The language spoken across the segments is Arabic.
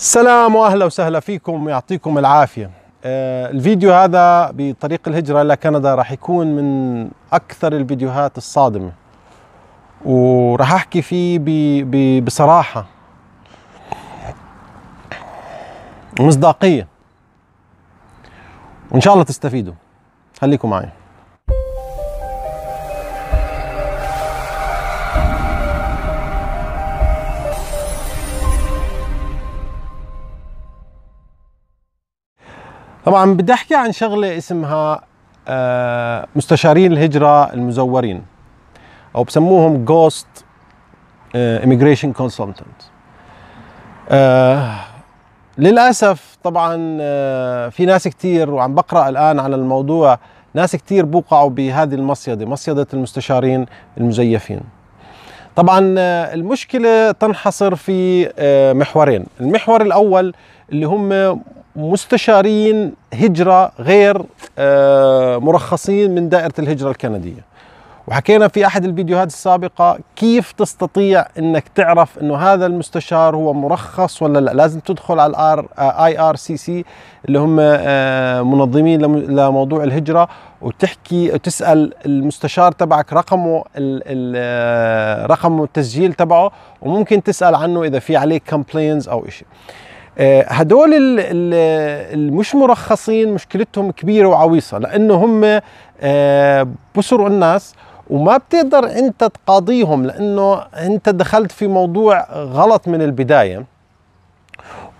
السلام واهلا وسهلا فيكم ويعطيكم العافيه آه، الفيديو هذا بطريق الهجره الى كندا راح يكون من اكثر الفيديوهات الصادمه وراح احكي فيه بصراحه ومصداقيه وان شاء الله تستفيدوا خليكم معي طبعا بدي احكي عن شغله اسمها آه، مستشارين الهجره المزورين او بسموهم جوست ايميجريشن كونسلتنت للاسف طبعا آه، في ناس كثير وعم بقرا الان على الموضوع ناس كثير بوقعوا بهذه المصيده مصيده المستشارين المزيفين طبعا آه، المشكله تنحصر في محورين المحور الاول اللي هم مستشارين هجرة غير آه، مرخصين من دائرة الهجرة الكندية وحكينا في أحد الفيديوهات السابقة كيف تستطيع أنك تعرف أنه هذا المستشار هو مرخص ولا لا لازم تدخل على الار آه، اي ار سي سي اللي هم آه، منظمين لموضوع الهجرة وتحكي وتسأل المستشار تبعك رقمه رقم التسجيل تبعه وممكن تسأل عنه إذا في عليه كومبلينز أو إشي هدول المش مرخصين مشكلتهم كبيره وعويصه لانه هم آه، بسروا الناس وما بتقدر انت تقاضيهم لانه انت دخلت في موضوع غلط من البدايه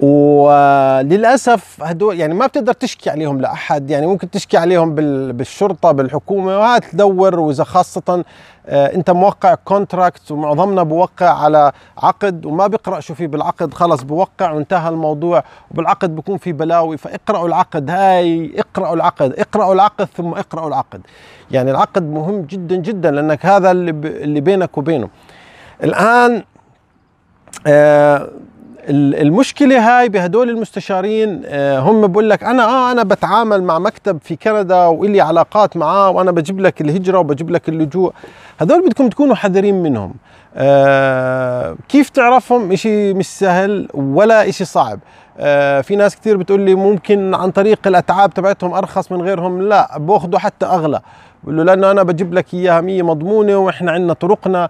وللاسف هدول يعني ما بتقدر تشكي عليهم لاحد يعني ممكن تشكي عليهم بالشرطه بالحكومه وهات تدور واذا خاصه آه، انت موقع كونتراكت ومعظمنا بوقع على عقد وما بقرا شو في بالعقد خلص بوقع وانتهى الموضوع وبالعقد بكون في بلاوي فاقراوا العقد هاي اقراوا العقد اقراوا العقد ثم اقراوا العقد يعني العقد مهم جدا جدا لانك هذا اللي بينك وبينه الان آه المشكله هاي بهدول المستشارين آه، هم بقول لك انا اه انا بتعامل مع مكتب في كندا والي علاقات معاه وانا بجيب لك الهجره وبجيب لك اللجوء هدول بدكم تكونوا حذرين منهم آه كيف تعرفهم إشي مش سهل ولا إشي صعب آه في ناس كثير بتقول لي ممكن عن طريق الأتعاب تبعتهم أرخص من غيرهم لا باخذوا حتى أغلى بقول له لأنه أنا بجيب لك إياها مية مضمونة وإحنا عندنا طرقنا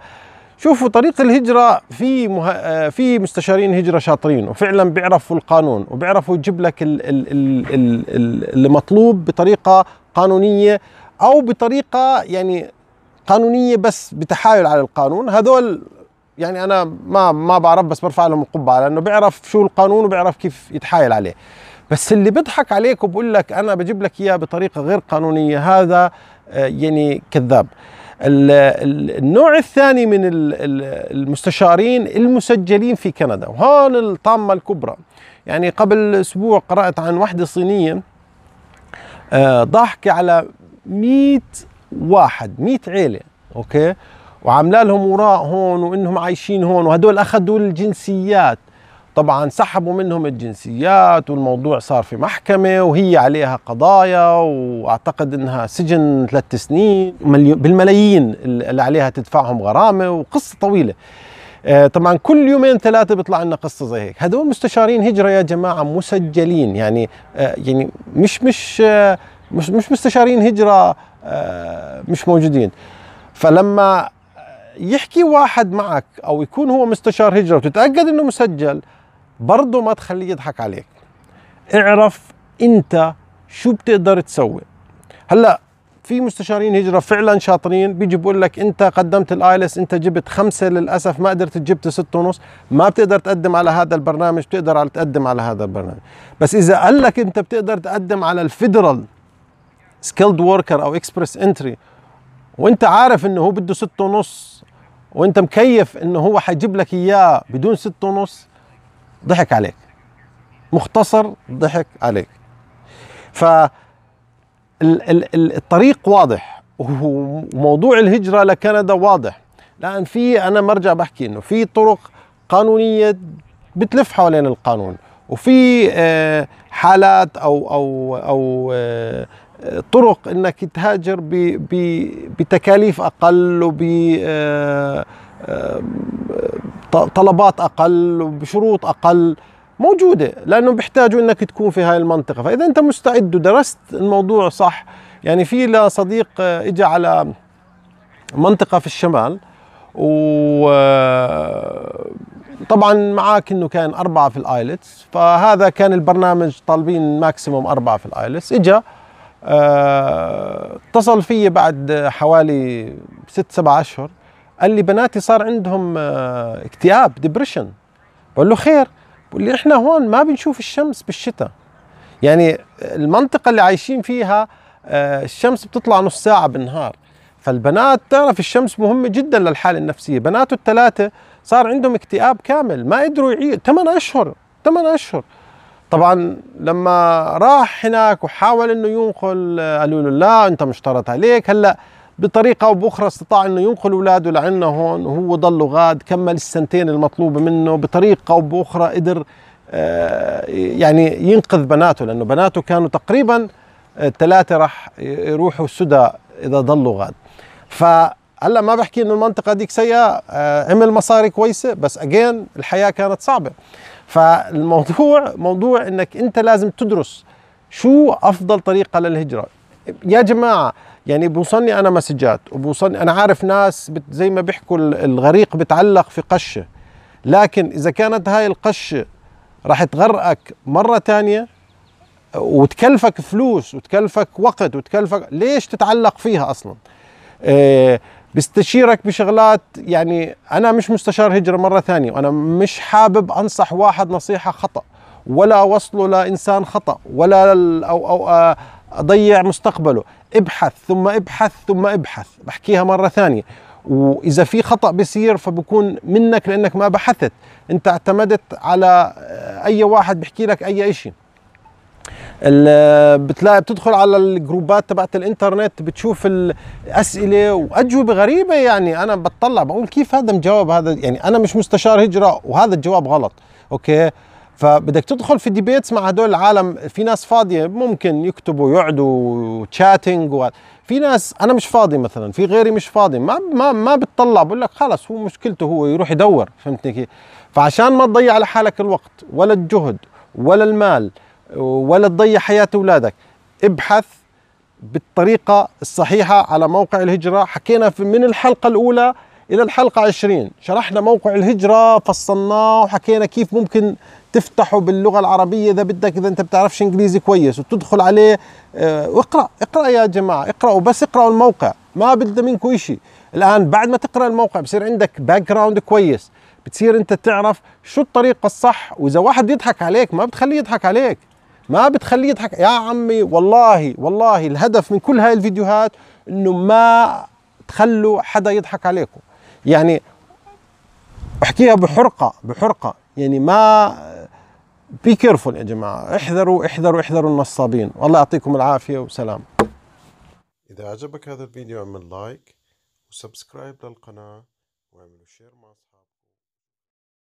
شوفوا طريق الهجرة في مه... آه، في مستشارين هجرة شاطرين وفعلا بيعرفوا القانون وبيعرفوا يجيب لك ال... ال... ال... ال... المطلوب بطريقة قانونية أو بطريقة يعني قانونية بس بتحايل على القانون هذول يعني أنا ما ما بعرف بس برفع لهم القبعة لأنه بيعرف شو القانون وبيعرف كيف يتحايل عليه بس اللي بيضحك عليك وبقول لك أنا بجيب لك إياه بطريقة غير قانونية هذا آه، يعني كذاب النوع الثاني من المستشارين المسجلين في كندا وهون الطامة الكبرى يعني قبل أسبوع قرأت عن وحدة صينية آه، ضاحكة على 100 واحد 100 عيلة أوكي وعامله لهم وراء هون وانهم عايشين هون وهدول اخذوا الجنسيات طبعا سحبوا منهم الجنسيات والموضوع صار في محكمة وهي عليها قضايا وأعتقد أنها سجن ثلاث سنين بالملايين اللي عليها تدفعهم غرامة وقصة طويلة آه، طبعا كل يومين ثلاثه بيطلع لنا قصه زي هيك هذول مستشارين هجره يا جماعه مسجلين يعني آه، يعني مش مش آه، مش مش مستشارين هجره مش موجودين فلما يحكي واحد معك او يكون هو مستشار هجره وتتاكد انه مسجل برضه ما تخليه يضحك عليك اعرف انت شو بتقدر تسوي هلا في مستشارين هجرة فعلا شاطرين بيجي بقول لك انت قدمت الايلس انت جبت خمسة للأسف ما قدرت تجبت ستة ونص ما بتقدر تقدم على هذا البرنامج بتقدر على تقدم على هذا البرنامج بس إذا قال لك انت بتقدر تقدم على الفيدرال سكيلد وركر أو اكسبرس انتري وانت عارف انه هو بده ستة ونص وانت مكيف انه هو حيجيب لك اياه بدون ستة ونص ضحك عليك مختصر ضحك عليك ف الطريق واضح وموضوع الهجرة لكندا واضح لأن في أنا مرجع بحكي إنه في طرق قانونية بتلف حوالين القانون وفي آه، حالات أو أو أو آه، طرق إنك تهاجر بتكاليف أقل وب آه، طلبات اقل وبشروط اقل موجوده لانه بيحتاجوا انك تكون في هاي المنطقه فاذا انت مستعد ودرست الموضوع صح يعني في لصديق اجى على منطقه في الشمال و طبعا معك انه كان اربعه في الايلتس فهذا كان البرنامج طالبين ماكسيموم اربعه في الايلتس اجى آه، اتصل فيي بعد حوالي ست سبع اشهر قال لي بناتي صار عندهم آه، اكتئاب ديبريشن بقول له خير بقول لي احنا هون ما بنشوف الشمس بالشتاء يعني المنطقة اللي عايشين فيها آه، الشمس بتطلع نص ساعة بالنهار فالبنات تعرف الشمس مهمة جدا للحالة النفسية بناته الثلاثة صار عندهم اكتئاب كامل ما قدروا يعيشوا 8 أشهر 8 أشهر طبعا لما راح هناك وحاول انه ينقل آه، قالوا له لا انت مشترط عليك هلا بطريقه او باخرى استطاع انه ينقل اولاده لعنا هون وهو ضله غاد كمل السنتين المطلوبه منه بطريقه او باخرى قدر آه، يعني ينقذ بناته لانه بناته كانوا تقريبا آه، ثلاثه راح يروحوا السدى اذا ضلوا غاد فهلا ما بحكي انه المنطقه ديك سيئه آه، عمل مصاري كويسه بس اجين الحياه كانت صعبه فالموضوع موضوع انك انت لازم تدرس شو افضل طريقه للهجره يا جماعه يعني بوصلني انا مسجات وبوصلني انا عارف ناس بت زي ما بيحكوا الغريق بتعلق في قشه لكن اذا كانت هاي القشه راح تغرقك مره ثانيه وتكلفك فلوس وتكلفك وقت وتكلفك ليش تتعلق فيها اصلا إيه بستشيرك بشغلات يعني انا مش مستشار هجره مره ثانيه وانا مش حابب انصح واحد نصيحه خطا ولا وصله لانسان خطا ولا او او آه، اضيع مستقبله ابحث ثم ابحث ثم ابحث بحكيها مره ثانيه واذا في خطا بصير فبكون منك لانك ما بحثت انت اعتمدت على آه، اي واحد بيحكي لك اي شيء آه، بتلاقي بتدخل على الجروبات تبعت الانترنت بتشوف الاسئله واجوبه غريبه يعني انا بتطلع بقول كيف هذا مجاوب هذا يعني انا مش مستشار هجره وهذا الجواب غلط اوكي فبدك تدخل في ديبيتس مع هدول العالم في ناس فاضيه ممكن يكتبوا يقعدوا تشاتنج و... في ناس انا مش فاضي مثلا في غيري مش فاضي ما ما ما بتطلع بقول لك خلص هو مشكلته هو يروح يدور فهمتني كيف فعشان ما تضيع على حالك الوقت ولا الجهد ولا المال ولا تضيع حياه اولادك ابحث بالطريقه الصحيحه على موقع الهجره حكينا في من الحلقه الاولى إلى الحلقة 20 شرحنا موقع الهجرة فصلناه وحكينا كيف ممكن تفتحه باللغة العربية إذا بدك إذا أنت بتعرفش إنجليزي كويس وتدخل عليه آه، اقرأ اقرأ يا جماعة اقرأوا بس اقرأوا الموقع ما بدنا منكم شيء الآن بعد ما تقرأ الموقع بصير عندك باك جراوند كويس بتصير أنت تعرف شو الطريقة الصح وإذا واحد يضحك عليك ما بتخليه يضحك عليك ما بتخليه يضحك يا عمي والله والله الهدف من كل هاي الفيديوهات انه ما تخلوا حدا يضحك عليكم يعني احكيها بحرقه بحرقه يعني ما بي كيرفول يا جماعه احذروا احذروا احذروا النصابين والله يعطيكم العافيه وسلام اذا عجبك هذا الفيديو اعمل لايك وسبسكرايب للقناه واعمل شير مع